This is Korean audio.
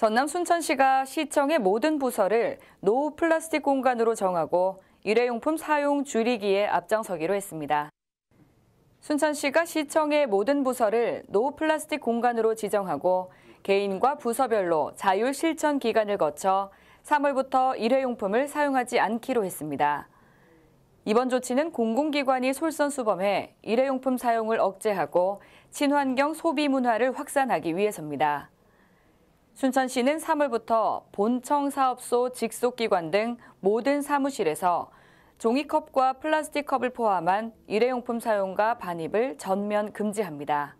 전남 순천시가 시청의 모든 부서를 노후 플라스틱 공간으로 정하고 일회용품 사용 줄이기에 앞장서기로 했습니다. 순천시가 시청의 모든 부서를 노후 플라스틱 공간으로 지정하고 개인과 부서별로 자율 실천 기간을 거쳐 3월부터 일회용품을 사용하지 않기로 했습니다. 이번 조치는 공공기관이 솔선수범해 일회용품 사용을 억제하고 친환경 소비 문화를 확산하기 위해서입니다. 춘천시는 3월부터 본청 사업소 직속기관 등 모든 사무실에서 종이컵과 플라스틱 컵을 포함한 일회용품 사용과 반입을 전면 금지합니다.